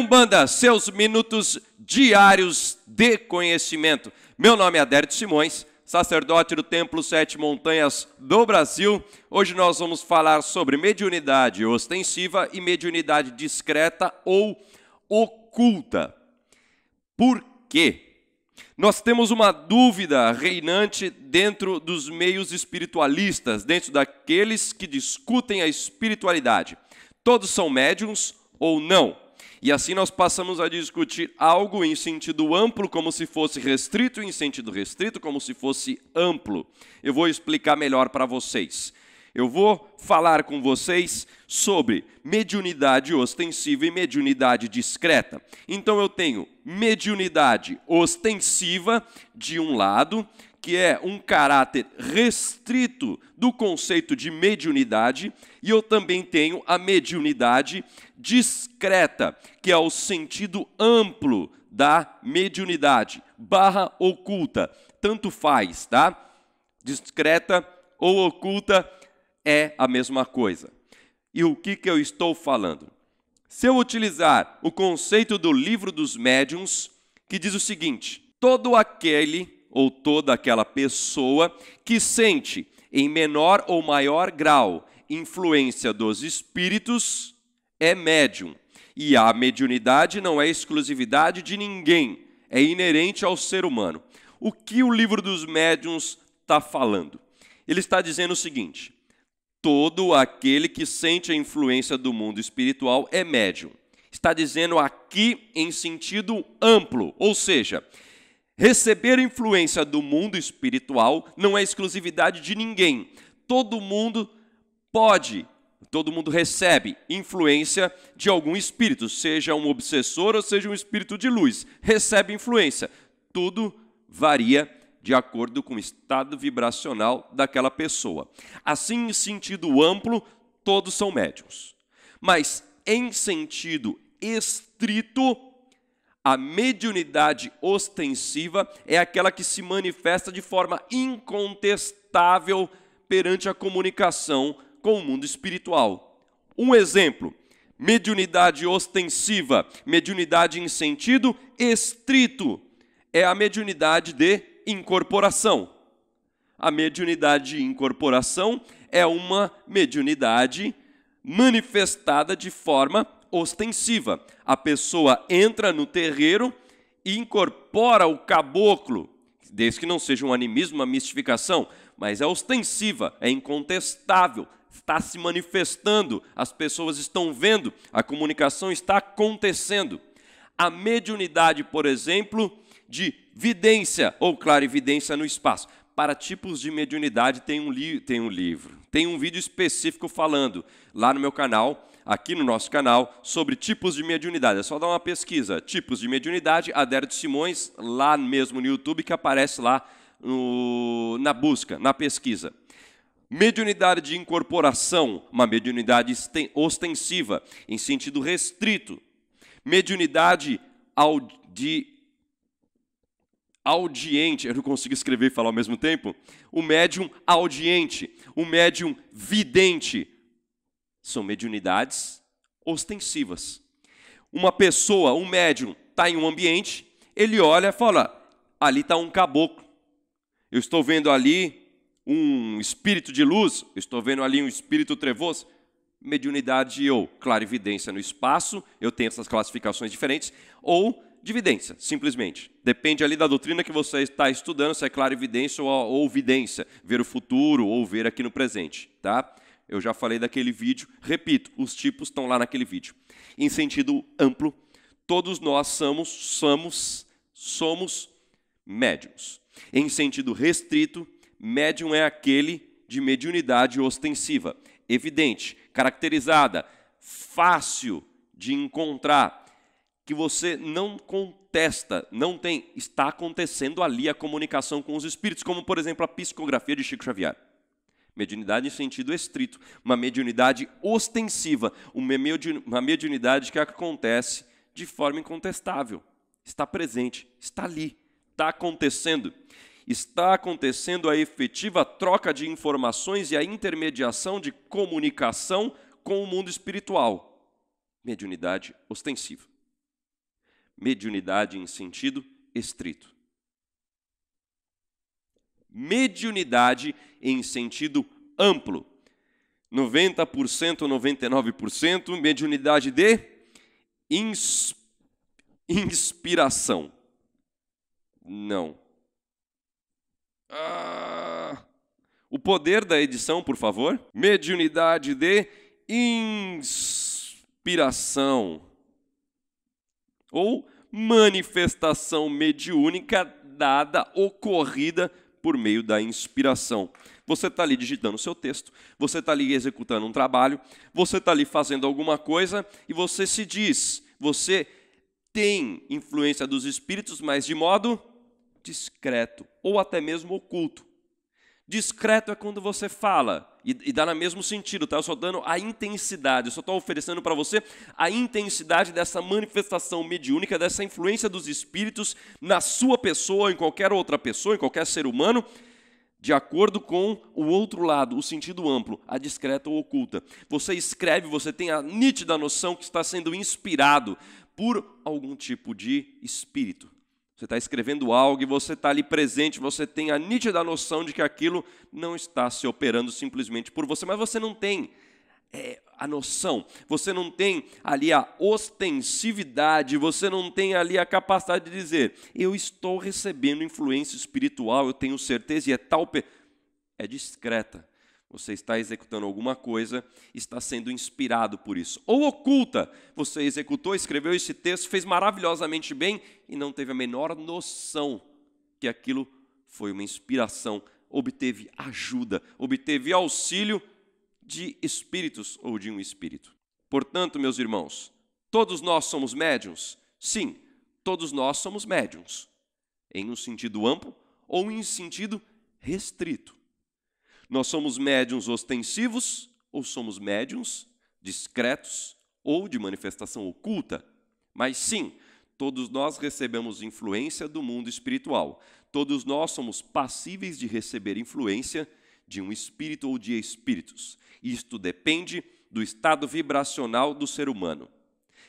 Umbanda, seus minutos diários de conhecimento. Meu nome é Adérito Simões, sacerdote do Templo Sete Montanhas do Brasil. Hoje nós vamos falar sobre mediunidade ostensiva e mediunidade discreta ou oculta. Por quê? Nós temos uma dúvida reinante dentro dos meios espiritualistas, dentro daqueles que discutem a espiritualidade. Todos são médiums ou não? E assim nós passamos a discutir algo em sentido amplo, como se fosse restrito, e em sentido restrito, como se fosse amplo. Eu vou explicar melhor para vocês. Eu vou falar com vocês sobre mediunidade ostensiva e mediunidade discreta. Então eu tenho mediunidade ostensiva de um lado, que é um caráter restrito do conceito de mediunidade, e eu também tenho a mediunidade discreta, que é o sentido amplo da mediunidade, barra oculta, tanto faz, tá? Discreta ou oculta, é a mesma coisa. E o que, que eu estou falando? Se eu utilizar o conceito do livro dos médiuns, que diz o seguinte: todo aquele ou toda aquela pessoa que sente, em menor ou maior grau, influência dos espíritos, é médium. E a mediunidade não é exclusividade de ninguém, é inerente ao ser humano. O que o livro dos médiuns está falando? Ele está dizendo o seguinte: Todo aquele que sente a influência do mundo espiritual é médium. Está dizendo aqui em sentido amplo, ou seja, receber influência do mundo espiritual não é exclusividade de ninguém. Todo mundo pode todo mundo recebe influência de algum espírito, seja um obsessor ou seja um espírito de luz. Recebe influência. Tudo varia de acordo com o estado vibracional daquela pessoa. Assim, em sentido amplo, todos são médiums. Mas em sentido estrito, a mediunidade ostensiva é aquela que se manifesta de forma incontestável perante a comunicação com o mundo espiritual. Um exemplo: mediunidade ostensiva, mediunidade em sentido estrito, é a mediunidade de incorporação. A mediunidade de incorporação é uma mediunidade manifestada de forma ostensiva. A pessoa entra no terreiro e incorpora o caboclo, desde que não seja um animismo, uma mistificação, mas é ostensiva, é incontestável, está se manifestando, as pessoas estão vendo, a comunicação está acontecendo. A mediunidade, por exemplo, de vidência ou clarividência no espaço. Para tipos de mediunidade tem um, tem um livro, tem um vídeo específico falando lá no meu canal, aqui no nosso canal, sobre tipos de mediunidade. É só dar uma pesquisa, tipos de mediunidade, Adérito Simões, lá mesmo no YouTube, que aparece lá no, na busca, na pesquisa. Mediunidade de incorporação, uma mediunidade ostensiva, em sentido restrito. Mediunidade de audiente, eu não consigo escrever e falar ao mesmo tempo, o médium audiente, o médium vidente. São mediunidades ostensivas. Uma pessoa, um médium, está em um ambiente, ele olha e fala: ali está um caboclo. Eu estou vendo ali um espírito de luz, estou vendo ali um espírito trevoso. Mediunidade ou clarividência no espaço, eu tenho essas classificações diferentes, ou dividência, simplesmente. Depende ali da doutrina que você está estudando, se é clarividência ou, ou vidência, ver o futuro ou ver aqui no presente, tá? Eu já falei daquele vídeo, repito, os tipos estão lá naquele vídeo. Em sentido amplo, todos nós somos, somos, somos médiums. Em sentido restrito, médium é aquele de mediunidade ostensiva, evidente, caracterizada, fácil de encontrar, que você não contesta, não tem, está acontecendo ali a comunicação com os espíritos, como por exemplo a psicografia de Chico Xavier. Mediunidade em sentido estrito, uma mediunidade ostensiva, uma mediunidade que acontece de forma incontestável. Está presente, está ali, está acontecendo. Está acontecendo a efetiva troca de informações e a intermediação de comunicação com o mundo espiritual. Mediunidade ostensiva mediunidade em sentido estrito. Mediunidade em sentido amplo. 90%, 99%, mediunidade de ins inspiração. Não. Ah, o poder da edição, por favor. Mediunidade de inspiração ou manifestação mediúnica dada, ocorrida por meio da inspiração. Você está ali digitando o seu texto, você está ali executando um trabalho, você está ali fazendo alguma coisa e você se diz, você tem influência dos espíritos, mas de modo discreto ou até mesmo oculto. Discreto é quando você fala, e, e, dá no mesmo sentido, tá? Eu só dando a intensidade, eu só estou oferecendo para você a intensidade dessa manifestação mediúnica, dessa influência dos espíritos na sua pessoa, em qualquer outra pessoa, em qualquer ser humano, de acordo com o outro lado, o sentido amplo, a discreta ou oculta. Você escreve, você tem a nítida noção que está sendo inspirado por algum tipo de espírito, você está escrevendo algo e você está ali presente, você tem a nítida noção de que aquilo não está se operando simplesmente por você, mas você não tem é, a noção, você não tem ali a ostensividade, você não tem ali a capacidade de dizer: eu estou recebendo influência espiritual, eu tenho certeza, e é tal. É discreta, você está executando alguma coisa, está sendo inspirado por isso. Ou oculta, você executou, escreveu esse texto, fez maravilhosamente bem e não teve a menor noção que aquilo foi uma inspiração, obteve ajuda, obteve auxílio de espíritos ou de um espírito. Portanto, meus irmãos, todos nós somos médiums? Sim, todos nós somos médiums. Em um sentido amplo ou em um sentido restrito. Nós somos médiums ostensivos ou somos médiums discretos ou de manifestação oculta. Mas sim, todos nós recebemos influência do mundo espiritual. Todos nós somos passíveis de receber influência de um espírito ou de espíritos. Isto depende do estado vibracional do ser humano.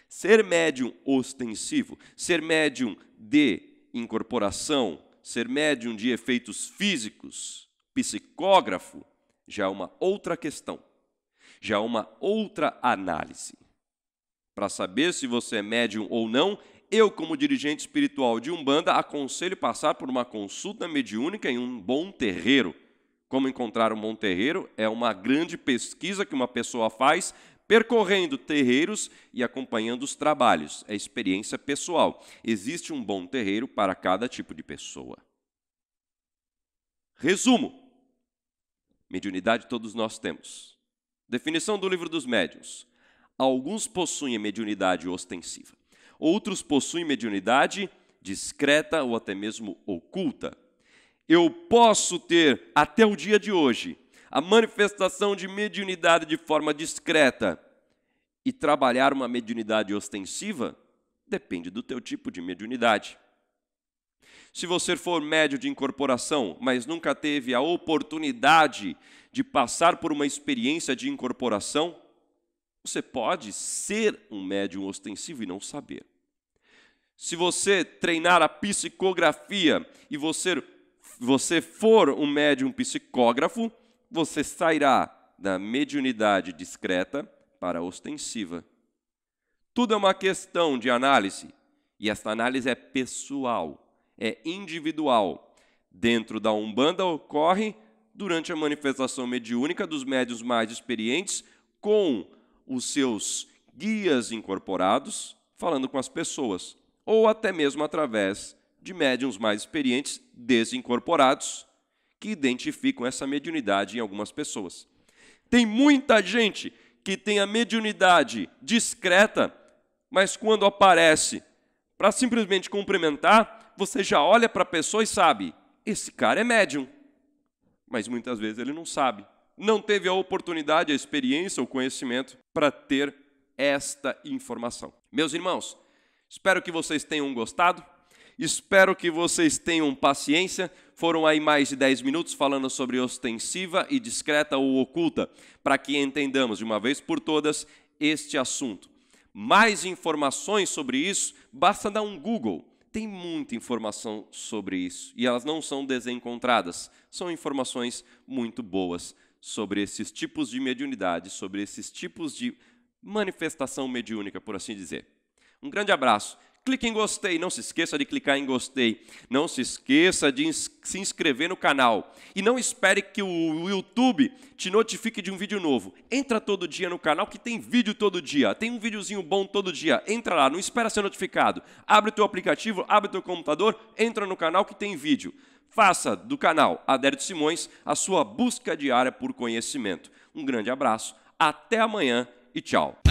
Ser médium ostensivo, ser médium de incorporação, ser médium de efeitos físicos, psicógrafo, já é uma outra questão, já é uma outra análise. Para saber se você é médium ou não, eu, como dirigente espiritual de Umbanda, aconselho passar por uma consulta mediúnica em um bom terreiro. Como encontrar um bom terreiro é uma grande pesquisa que uma pessoa faz percorrendo terreiros e acompanhando os trabalhos. É experiência pessoal. Existe um bom terreiro para cada tipo de pessoa. Resumo: Mediunidade todos nós temos. Definição do livro dos médiuns. Alguns possuem mediunidade ostensiva. Outros possuem mediunidade discreta ou até mesmo oculta. Eu posso ter, até o dia de hoje, a manifestação de mediunidade de forma discreta e trabalhar uma mediunidade ostensiva? Depende do teu tipo de mediunidade. Se você for médio de incorporação, mas nunca teve a oportunidade de passar por uma experiência de incorporação, você pode ser um médium ostensivo e não saber. Se você treinar a psicografia e você, você for um médium psicógrafo, você sairá da mediunidade discreta para a ostensiva. Tudo é uma questão de análise, e essa análise é pessoal é individual. Dentro da Umbanda ocorre durante a manifestação mediúnica dos médios mais experientes com os seus guias incorporados, falando com as pessoas, ou até mesmo através de médiuns mais experientes desincorporados que identificam essa mediunidade em algumas pessoas. Tem muita gente que tem a mediunidade discreta, mas quando aparece para simplesmente cumprimentar, você já olha para a pessoa e sabe: esse cara é médium. Mas muitas vezes ele não sabe. Não teve a oportunidade, a experiência, o conhecimento para ter esta informação. Meus irmãos, espero que vocês tenham gostado. Espero que vocês tenham paciência. Foram aí mais de 10 minutos falando sobre ostensiva e discreta ou oculta, para que entendamos de uma vez por todas este assunto. Mais informações sobre isso, basta dar um Google. Tem muita informação sobre isso e elas não são desencontradas, são informações muito boas sobre esses tipos de mediunidade, sobre esses tipos de manifestação mediúnica, por assim dizer. Um grande abraço clique em gostei. Não se esqueça de clicar em gostei. Não se esqueça de ins se inscrever no canal. E não espere que o YouTube te notifique de um vídeo novo. Entra todo dia no canal que tem vídeo todo dia. Tem um videozinho bom todo dia. Entra lá, não espera ser notificado. Abre o teu aplicativo, abre o teu computador, entra no canal que tem vídeo. Faça do canal Adérito Simões a sua busca diária por conhecimento. Um grande abraço, até amanhã e tchau.